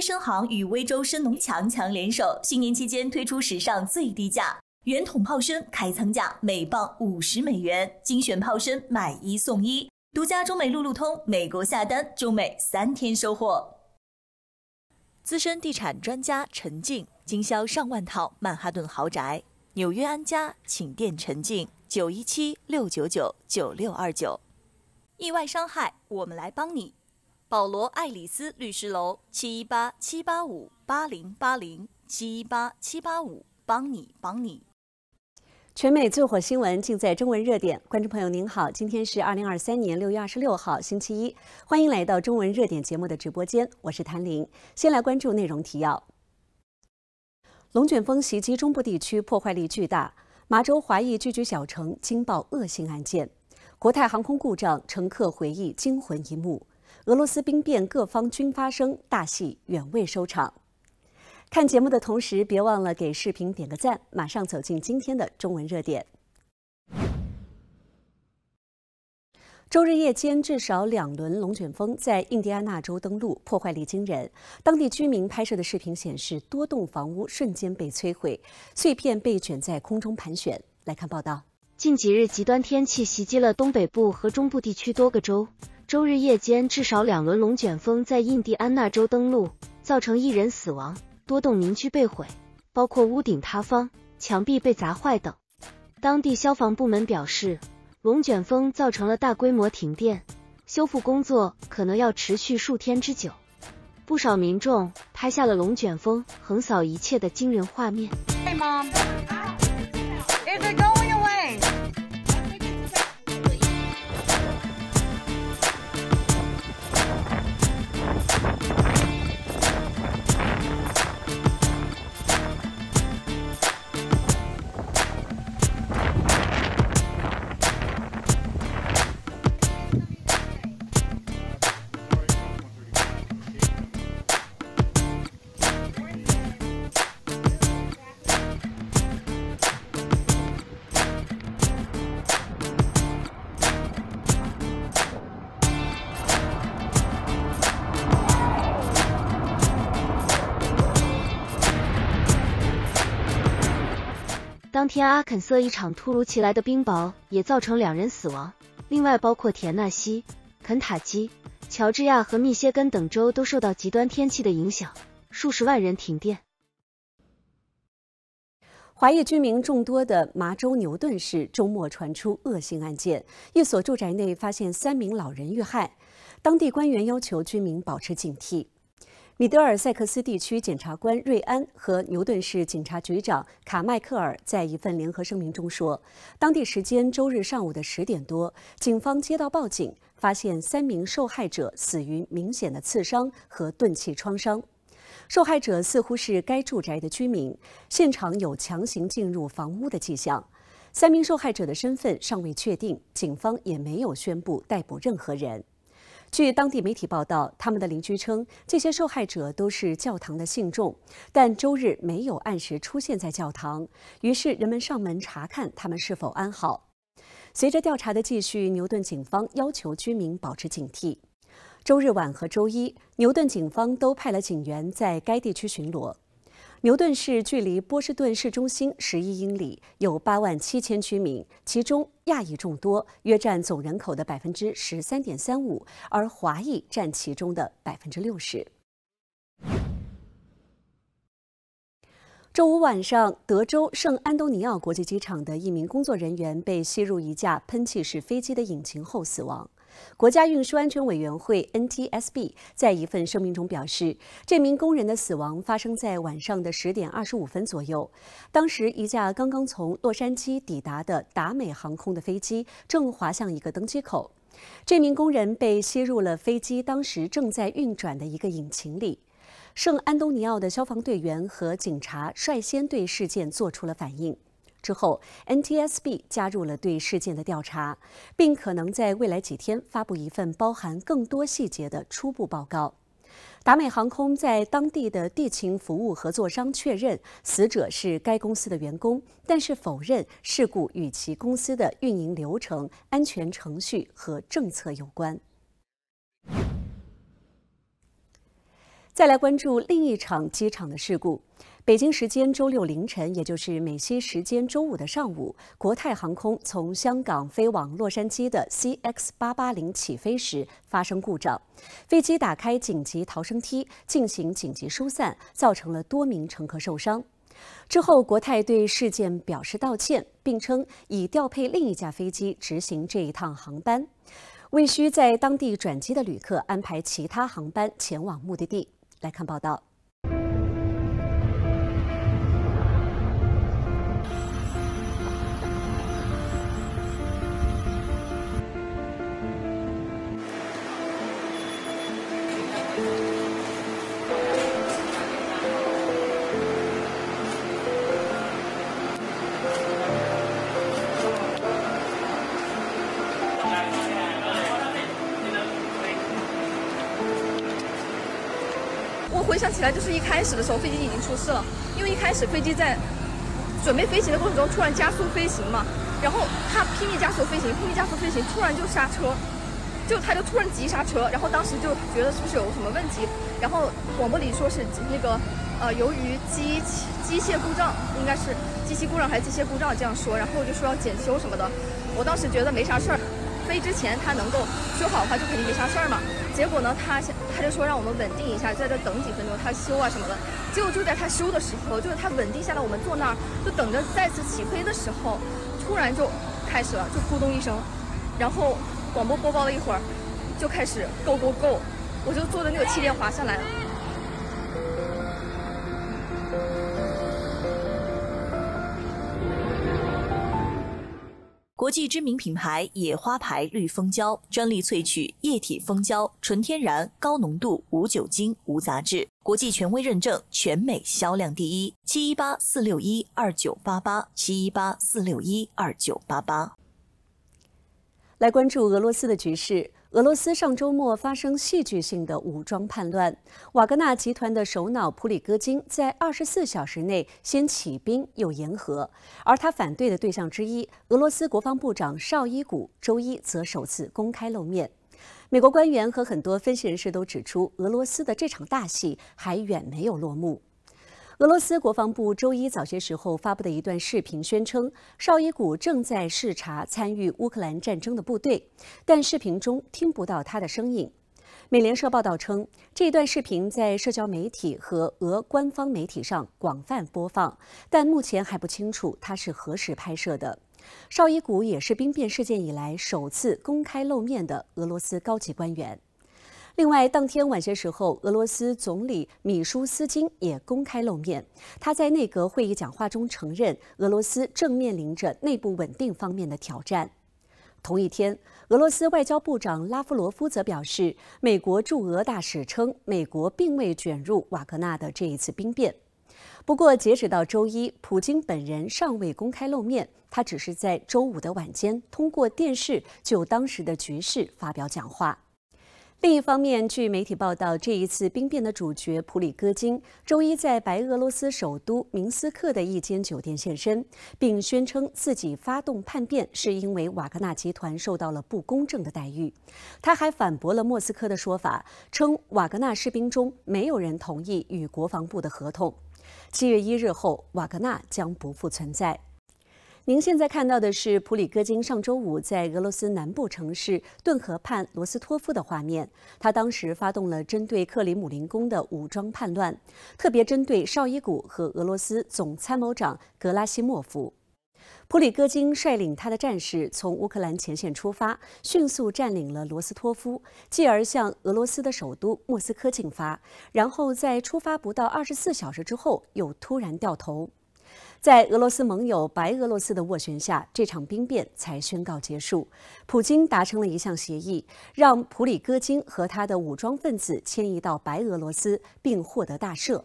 深航与威州深农强强联手，新年期间推出史上最低价圆筒炮身，开仓价每磅五十美元，精选炮身买一送一，独家中美路路通，美国下单中美三天收货。资深地产专家陈静，经销上万套曼哈顿豪宅，纽约安家，请电陈静，九一七六九九九六二九。意外伤害，我们来帮你。保罗·爱丽丝律师楼：七一八七八五八零八零七一八七八五，帮你帮你。全美最火新闻尽在中文热点。观众朋友您好，今天是二零二三年六月二十六号，星期一，欢迎来到中文热点节目的直播间，我是谭林。先来关注内容提要：龙卷风袭击中部地区，破坏力巨大；麻州华裔聚居小城惊爆恶性案件；国泰航空故障，乘客回忆惊魂一幕。俄罗斯兵变各方均发声，大戏远未收场。看节目的同时，别忘了给视频点个赞。马上走进今天的中文热点。周日夜间，至少两轮龙卷风在印第安纳州登陆，破坏力惊人。当地居民拍摄的视频显示，多栋房屋瞬间被摧毁，碎片被卷在空中盘旋。来看报道：近几日，极端天气袭击了东北部和中部地区多个州。周日夜间，至少两轮龙卷风在印第安纳州登陆，造成一人死亡，多栋民居被毁，包括屋顶塌方、墙壁被砸坏等。当地消防部门表示，龙卷风造成了大规模停电，修复工作可能要持续数天之久。不少民众拍下了龙卷风横扫一切的惊人画面。天，阿肯色一场突如其来的冰雹也造成两人死亡。另外，包括田纳西、肯塔基、乔治亚和密歇根等州都受到极端天气的影响，数十万人停电。华裔居民众多的麻州牛顿市周末传出恶性案件，一所住宅内发现三名老人遇害，当地官员要求居民保持警惕。米德尔塞克斯地区检察官瑞安和牛顿市警察局长卡迈克尔在一份联合声明中说，当地时间周日上午的十点多，警方接到报警，发现三名受害者死于明显的刺伤和钝器创伤。受害者似乎是该住宅的居民，现场有强行进入房屋的迹象。三名受害者的身份尚未确定，警方也没有宣布逮捕任何人。据当地媒体报道，他们的邻居称，这些受害者都是教堂的信众，但周日没有按时出现在教堂，于是人们上门查看他们是否安好。随着调查的继续，牛顿警方要求居民保持警惕。周日晚和周一，牛顿警方都派了警员在该地区巡逻。牛顿市距离波士顿市中心十一英里，有八万七千居民，其中亚裔众多，约占总人口的百分之十三点三五，而华裔占其中的百分之六十。周五晚上，德州圣安东尼奥国际机场的一名工作人员被吸入一架喷气式飞机的引擎后死亡。国家运输安全委员会 （NTSB） 在一份声明中表示，这名工人的死亡发生在晚上的十点二十五分左右。当时，一架刚刚从洛杉矶抵达的达美航空的飞机正滑向一个登机口。这名工人被吸入了飞机当时正在运转的一个引擎里。圣安东尼奥的消防队员和警察率先对事件做出了反应。之后，NTSB 加入了对事件的调查，并可能在未来几天发布一份包含更多细节的初步报告。达美航空在当地的地勤服务合作商确认死者是该公司的员工，但是否认事故与其公司的运营流程、安全程序和政策有关。再来关注另一场机场的事故。北京时间周六凌晨，也就是美西时间周五的上午，国泰航空从香港飞往洛杉矶的 c x 八八零起飞时发生故障，飞机打开紧急逃生梯进行紧急疏散，造成了多名乘客受伤。之后，国泰对事件表示道歉，并称已调配另一架飞机执行这一趟航班，未需在当地转机的旅客安排其他航班前往目的地。来看报道。我回想起来，就是一开始的时候飞机已经出事了，因为一开始飞机在准备飞行的过程中突然加速飞行嘛，然后它拼命加速飞行，拼命加速飞行，突然就刹车，就它就突然急刹车，然后当时就觉得是不是有什么问题，然后广播里说是那个呃由于机机械故障，应该是机器故障还是机械故障这样说，然后就说要检修什么的，我当时觉得没啥事儿，飞之前它能够修好的话就肯定没啥事儿嘛。结果呢，他先他就说让我们稳定一下，在这等几分钟，他修啊什么的。结果就在他修的时候，就是他稳定下来，我们坐那儿就等着再次起飞的时候，突然就开始了，就咕咚一声，然后广播播报了一会儿，就开始 go go go，我就坐的那个气垫滑下来了。国际知名品牌野花牌绿蜂胶，专利萃取液体蜂胶，纯天然、高浓度、无酒精、无杂质，国际权威认证，全美销量第一。七一八四六一二九八八，七一八四六一二九八八。来关注俄罗斯的局势。俄罗斯上周末发生戏剧性的武装叛乱，瓦格纳集团的首脑普里戈金在二十四小时内先起兵又言和，而他反对的对象之一俄罗斯国防部长绍伊古周一则首次公开露面。美国官员和很多分析人士都指出，俄罗斯的这场大戏还远没有落幕。俄罗斯国防部周一早些时候发布的一段视频宣称，绍伊古正在视察参与乌克兰战争的部队，但视频中听不到他的声音。美联社报道称，这段视频在社交媒体和俄官方媒体上广泛播放，但目前还不清楚他是何时拍摄的。绍伊古也是兵变事件以来首次公开露面的俄罗斯高级官员。另外，当天晚些时候，俄罗斯总理米舒斯金也公开露面。他在内阁会议讲话中承认，俄罗斯正面临着内部稳定方面的挑战。同一天，俄罗斯外交部长拉夫罗夫则表示，美国驻俄大使称美国并未卷入瓦格纳的这一次兵变。不过，截止到周一，普京本人尚未公开露面，他只是在周五的晚间通过电视就当时的局势发表讲话。另一方面，据媒体报道，这一次兵变的主角普里戈金周一在白俄罗斯首都明斯克的一间酒店现身，并宣称自己发动叛变是因为瓦格纳集团受到了不公正的待遇。他还反驳了莫斯科的说法，称瓦格纳士兵中没有人同意与国防部的合同。七月一日后，瓦格纳将不复存在。您现在看到的是普里戈金上周五在俄罗斯南部城市顿河畔罗斯托夫的画面。他当时发动了针对克里姆林宫的武装叛乱，特别针对绍伊古和俄罗斯总参谋长格拉西莫夫。普里戈金率领他的战士从乌克兰前线出发，迅速占领了罗斯托夫，继而向俄罗斯的首都莫斯科进发。然后在出发不到二十四小时之后，又突然掉头。在俄罗斯盟友白俄罗斯的斡旋下，这场兵变才宣告结束。普京达成了一项协议，让普里戈金和他的武装分子迁移到白俄罗斯，并获得大赦。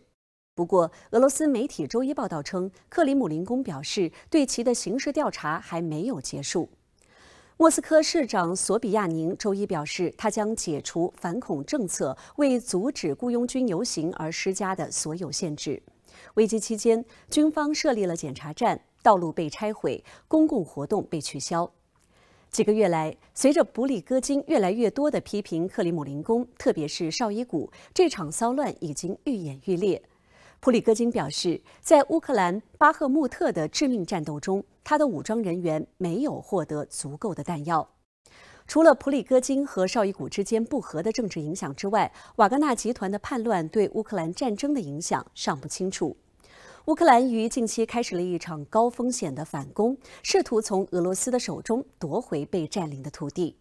不过，俄罗斯媒体周一报道称，克里姆林宫表示对其的刑事调查还没有结束。莫斯科市长索比亚宁周一表示，他将解除反恐政策为阻止雇佣军游行而施加的所有限制。危机期间，军方设立了检查站，道路被拆毁，公共活动被取消。几个月来，随着普里戈金越来越多的批评克里姆林宫，特别是绍伊古，这场骚乱已经愈演愈烈。普里戈金表示，在乌克兰巴赫穆特的致命战斗中，他的武装人员没有获得足够的弹药。除了普里戈金和绍伊古之间不和的政治影响之外，瓦格纳集团的叛乱对乌克兰战争的影响尚不清楚。乌克兰于近期开始了一场高风险的反攻，试图从俄罗斯的手中夺回被占领的土地。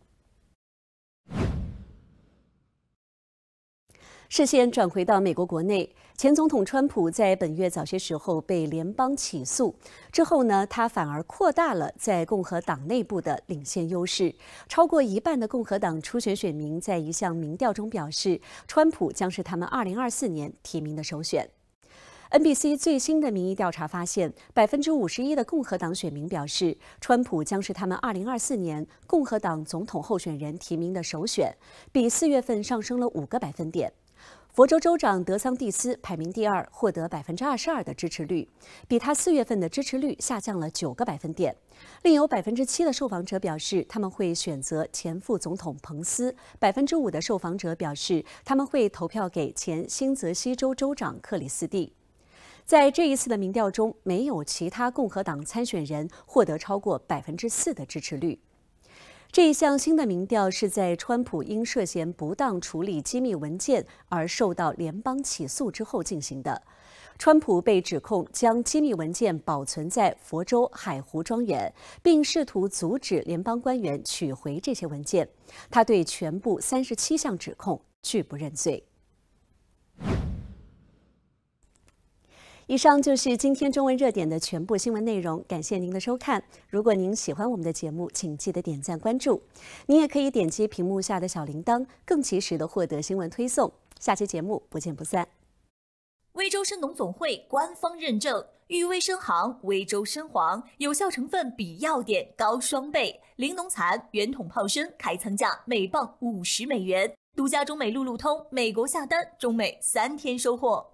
视线转回到美国国内，前总统川普在本月早些时候被联邦起诉之后呢，他反而扩大了在共和党内部的领先优势。超过一半的共和党初选选民在一项民调中表示，川普将是他们二零二四年提名的首选。NBC 最新的民意调查发现，百分之五十一的共和党选民表示，川普将是他们二零二四年共和党总统候选人提名的首选，比四月份上升了五个百分点。佛州州长德桑蒂斯排名第二，获得百分之二十二的支持率，比他四月份的支持率下降了九个百分点。另有百分之七的受访者表示他们会选择前副总统彭斯，百分之五的受访者表示他们会投票给前新泽西州州长克里斯蒂。在这一次的民调中，没有其他共和党参选人获得超过百分之四的支持率。这一项新的民调是在川普因涉嫌不当处理机密文件而受到联邦起诉之后进行的。川普被指控将机密文件保存在佛州海湖庄园，并试图阻止联邦官员取回这些文件。他对全部三十七项指控拒不认罪。以上就是今天中文热点的全部新闻内容，感谢您的收看。如果您喜欢我们的节目，请记得点赞关注。您也可以点击屏幕下的小铃铛，更及时的获得新闻推送。下期节目不见不散。微州生农总会官方认证，誉威生行，微州生黄有效成分比药典高双倍，零农残，圆筒泡参开仓价每磅五十美元，独家中美路路通，美国下单，中美三天收货。